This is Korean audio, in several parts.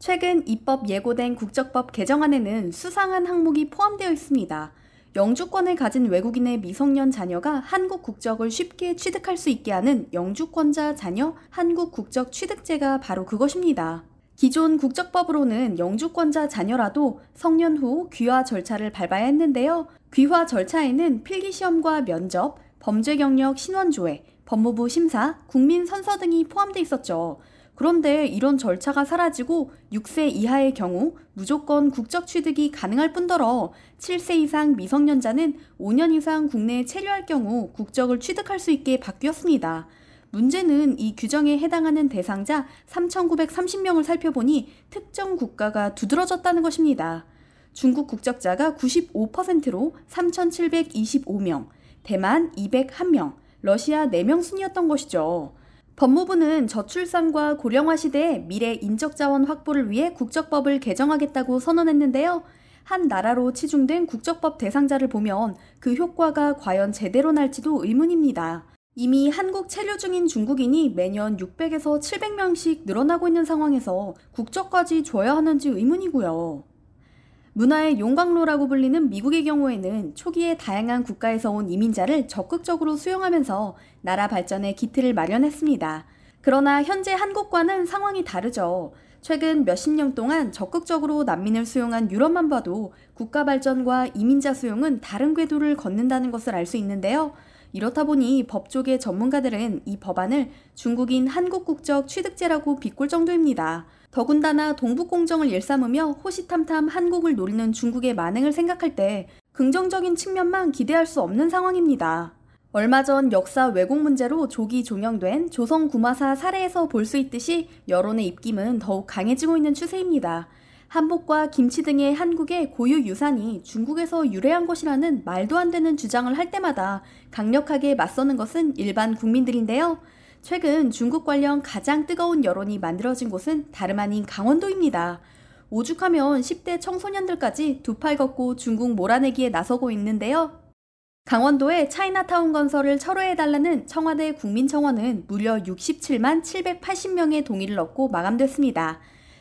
최근 입법 예고된 국적법 개정안에는 수상한 항목이 포함되어 있습니다. 영주권을 가진 외국인의 미성년 자녀가 한국 국적을 쉽게 취득할 수 있게 하는 영주권자 자녀 한국 국적 취득제가 바로 그것입니다. 기존 국적법으로는 영주권자 자녀라도 성년 후 귀화 절차를 밟아야 했는데요. 귀화 절차에는 필기시험과 면접, 범죄 경력 신원조회, 법무부 심사, 국민선서 등이 포함되어 있었죠. 그런데 이런 절차가 사라지고 6세 이하의 경우 무조건 국적 취득이 가능할 뿐더러 7세 이상 미성년자는 5년 이상 국내에 체류할 경우 국적을 취득할 수 있게 바뀌었습니다. 문제는 이 규정에 해당하는 대상자 3,930명을 살펴보니 특정 국가가 두드러졌다는 것입니다. 중국 국적자가 95%로 3,725명, 대만 201명, 러시아 4명 순이었던 것이죠. 법무부는 저출산과 고령화 시대의 미래 인적자원 확보를 위해 국적법을 개정하겠다고 선언했는데요. 한 나라로 치중된 국적법 대상자를 보면 그 효과가 과연 제대로 날지도 의문입니다. 이미 한국 체류 중인 중국인이 매년 600에서 700명씩 늘어나고 있는 상황에서 국적까지 줘야 하는지 의문이고요. 문화의 용광로라고 불리는 미국의 경우에는 초기에 다양한 국가에서 온 이민자를 적극적으로 수용하면서 나라 발전의 기틀을 마련했습니다. 그러나 현재 한국과는 상황이 다르죠. 최근 몇십 년 동안 적극적으로 난민을 수용한 유럽만 봐도 국가 발전과 이민자 수용은 다른 궤도를 걷는다는 것을 알 수 있는데요. 이렇다 보니 법조계 전문가들은 이 법안을 중국인 한국 국적 취득제라고 비꿀 정도입니다. 더군다나 동북공정을 일삼으며 호시탐탐 한국을 노리는 중국의 만행을 생각할 때 긍정적인 측면만 기대할 수 없는 상황입니다. 얼마 전 역사 왜곡 문제로 조기 종영된 조선 구마사 사례에서 볼 수 있듯이 여론의 입김은 더욱 강해지고 있는 추세입니다. 한복과 김치 등의 한국의 고유 유산이 중국에서 유래한 것이라는 말도 안 되는 주장을 할 때마다 강력하게 맞서는 것은 일반 국민들인데요. 최근 중국 관련 가장 뜨거운 여론이 만들어진 곳은 다름 아닌 강원도입니다. 오죽하면 10대 청소년들까지 두 팔 걷고 중국 몰아내기에 나서고 있는데요. 강원도의 차이나타운 건설을 철회해달라는 청와대 국민청원은 무려 67만 780명의 동의를 얻고 마감됐습니다.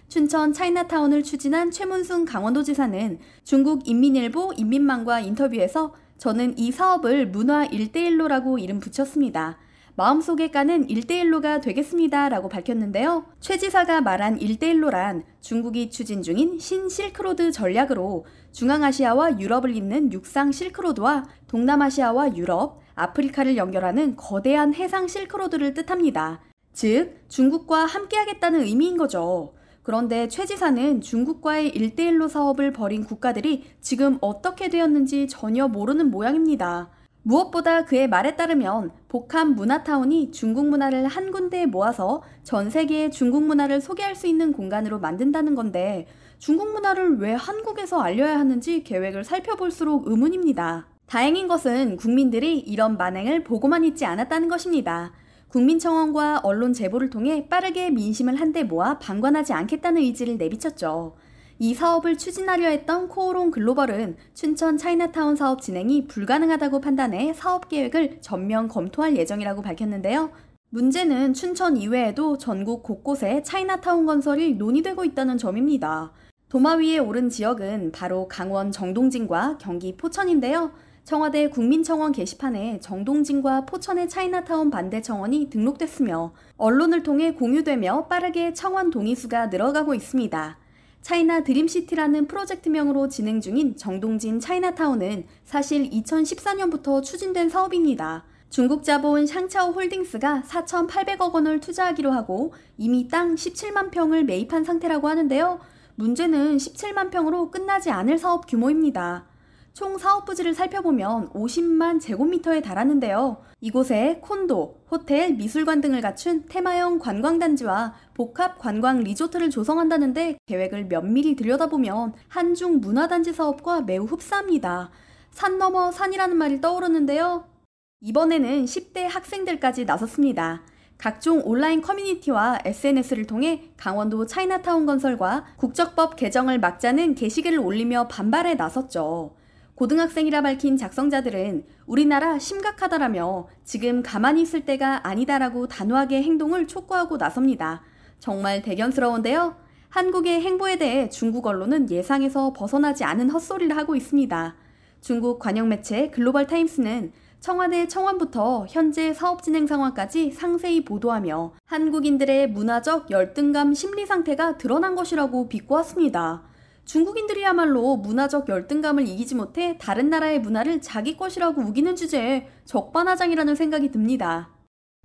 춘천 차이나타운을 추진한 최문순 강원도지사는 중국 인민일보 인민망과 인터뷰에서 저는 이 사업을 문화 일대일로라고 이름 붙였습니다. 마음속에 까는 일대일로가 되겠습니다. 라고 밝혔는데요. 최 지사가 말한 일대일로란 중국이 추진 중인 신실크로드 전략으로 중앙아시아와 유럽을 잇는 육상 실크로드와 동남아시아와 유럽, 아프리카를 연결하는 거대한 해상 실크로드를 뜻합니다. 즉, 중국과 함께하겠다는 의미인 거죠. 그런데 최 지사는 중국과의 일대일로 사업을 벌인 국가들이 지금 어떻게 되었는지 전혀 모르는 모양입니다. 무엇보다 그의 말에 따르면 복한 문화타운이 중국 문화를 한 군데에 모아서 전세계에 중국 문화를 소개할 수 있는 공간으로 만든다는 건데 중국 문화를 왜 한국에서 알려야 하는지 계획을 살펴볼수록 의문입니다. 다행인 것은 국민들이 이런 만행을 보고만 있지 않았다는 것입니다. 국민청원과 언론 제보를 통해 빠르게 민심을 한데 모아 방관하지 않겠다는 의지를 내비쳤죠. 이 사업을 추진하려 했던 코오롱 글로벌은 춘천 차이나타운 사업 진행이 불가능하다고 판단해 사업 계획을 전면 검토할 예정이라고 밝혔는데요. 문제는 춘천 이외에도 전국 곳곳에 차이나타운 건설이 논의되고 있다는 점입니다. 도마 위에 오른 지역은 바로 강원 정동진과 경기 포천인데요. 청와대 국민청원 게시판에 정동진과 포천의 차이나타운 반대 청원이 등록됐으며 언론을 통해 공유되며 빠르게 청원 동의수가 늘어가고 있습니다. 차이나 드림시티라는 프로젝트명으로 진행 중인 정동진 차이나타운은 사실 2014년부터 추진된 사업입니다. 중국 자본 샹차오 홀딩스가 4,800억 원을 투자하기로 하고 이미 땅 17만 평을 매입한 상태라고 하는데요. 문제는 17만 평으로 끝나지 않을 사업 규모입니다. 총 사업 부지를 살펴보면 50만 제곱미터에 달하는데요. 이곳에 콘도, 호텔, 미술관 등을 갖춘 테마형 관광단지와 복합 관광 리조트를 조성한다는데 계획을 면밀히 들여다보면 한중 문화단지 사업과 매우 흡사합니다. 산 넘어 산이라는 말이 떠오르는데요. 이번에는 10대 학생들까지 나섰습니다. 각종 온라인 커뮤니티와 SNS를 통해 강원도 차이나타운 건설과 국적법 개정을 막자는 게시글을 올리며 반발에 나섰죠. 고등학생이라 밝힌 작성자들은 우리나라 심각하다라며 지금 가만히 있을 때가 아니다라고 단호하게 행동을 촉구하고 나섭니다. 정말 대견스러운데요. 한국의 행보에 대해 중국 언론은 예상에서 벗어나지 않은 헛소리를 하고 있습니다. 중국 관영 매체 글로벌 타임스는 청와대 청원부터 현재 사업 진행 상황까지 상세히 보도하며 한국인들의 문화적 열등감 심리 상태가 드러난 것이라고 비꼬았습니다. 중국인들이야말로 문화적 열등감을 이기지 못해 다른 나라의 문화를 자기 것이라고 우기는 주제에 적반하장이라는 생각이 듭니다.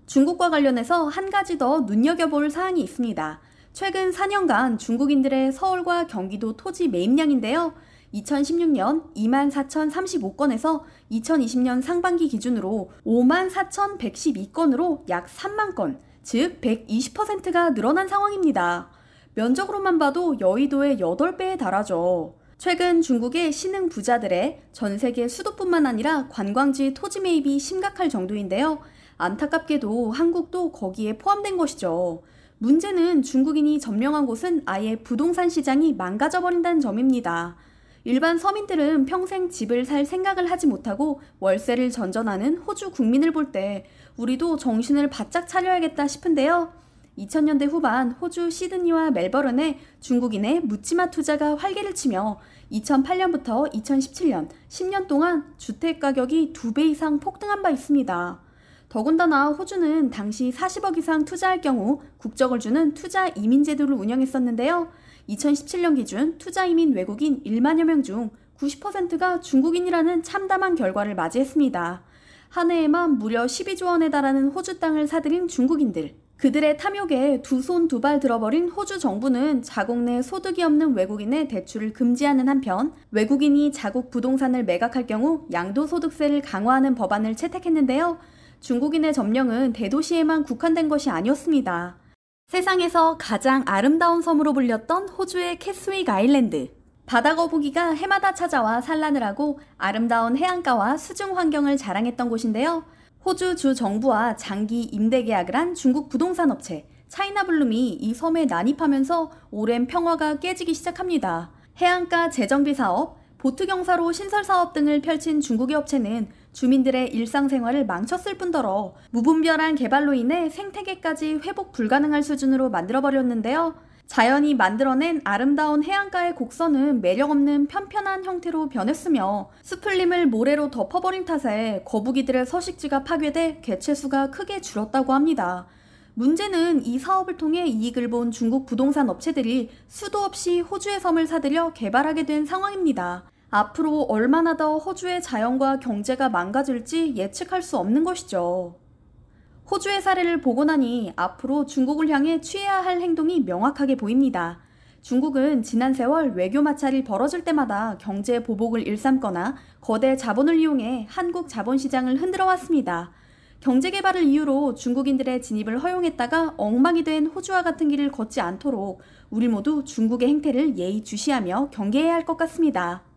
중국과 관련해서 한 가지 더 눈여겨볼 사항이 있습니다. 최근 4년간 중국인들의 서울과 경기도 토지 매입량인데요. 2016년 24,035건에서 2020년 상반기 기준으로 54,112건으로 약 3만 건, 즉 120%가 늘어난 상황입니다. 면적으로만 봐도 여의도의 8배에 달하죠. 최근 중국의 신흥 부자들의 전 세계 수도뿐만 아니라 관광지 토지 매입이 심각할 정도인데요. 안타깝게도 한국도 거기에 포함된 것이죠. 문제는 중국인이 점령한 곳은 아예 부동산 시장이 망가져버린다는 점입니다. 일반 서민들은 평생 집을 살 생각을 하지 못하고 월세를 전전하는 호주 국민을 볼 때 우리도 정신을 바짝 차려야겠다 싶은데요. 2000년대 후반 호주 시드니와 멜버른에 중국인의 묻지마 투자가 활개를 치며 2008년부터 2017년 10년 동안 주택 가격이 2배 이상 폭등한 바 있습니다. 더군다나 호주는 당시 40억 이상 투자할 경우 국적을 주는 투자 이민 제도를 운영했었는데요. 2017년 기준 투자 이민 외국인 1만여 명 중 90%가 중국인이라는 참담한 결과를 맞이했습니다. 한 해에만 무려 12조 원에 달하는 호주 땅을 사들인 중국인들. 그들의 탐욕에 두 손 두 발 들어버린 호주 정부는 자국 내 소득이 없는 외국인의 대출을 금지하는 한편 외국인이 자국 부동산을 매각할 경우 양도소득세를 강화하는 법안을 채택했는데요. 중국인의 점령은 대도시에만 국한된 것이 아니었습니다. 세상에서 가장 아름다운 섬으로 불렸던 호주의 캐스윅 아일랜드. 바다 거북이가 해마다 찾아와 산란을 하고 아름다운 해안가와 수중 환경을 자랑했던 곳인데요. 호주 주 정부와 장기 임대 계약을 한 중국 부동산 업체 차이나블룸이 이 섬에 난입하면서 오랜 평화가 깨지기 시작합니다. 해안가 재정비 사업, 보트 경사로 신설 사업 등을 펼친 중국의 업체는 주민들의 일상생활을 망쳤을 뿐더러 무분별한 개발로 인해 생태계까지 회복 불가능할 수준으로 만들어버렸는데요. 자연이 만들어낸 아름다운 해안가의 곡선은 매력없는 편편한 형태로 변했으며 스플림을 모래로 덮어버린 탓에 거북이들의 서식지가 파괴돼 개체수가 크게 줄었다고 합니다. 문제는 이 사업을 통해 이익을 본 중국 부동산 업체들이 수도 없이 호주의 섬을 사들여 개발하게 된 상황입니다. 앞으로 얼마나 더 호주의 자연과 경제가 망가질지 예측할 수 없는 것이죠. 호주의 사례를 보고 나니 앞으로 중국을 향해 취해야 할 행동이 명확하게 보입니다. 중국은 지난 세월 외교 마찰이 벌어질 때마다 경제 보복을 일삼거나 거대 자본을 이용해 한국 자본시장을 흔들어 왔습니다. 경제 개발을 이유로 중국인들의 진입을 허용했다가 엉망이 된 호주와 같은 길을 걷지 않도록 우리 모두 중국의 행태를 예의주시하며 경계해야 할 것 같습니다.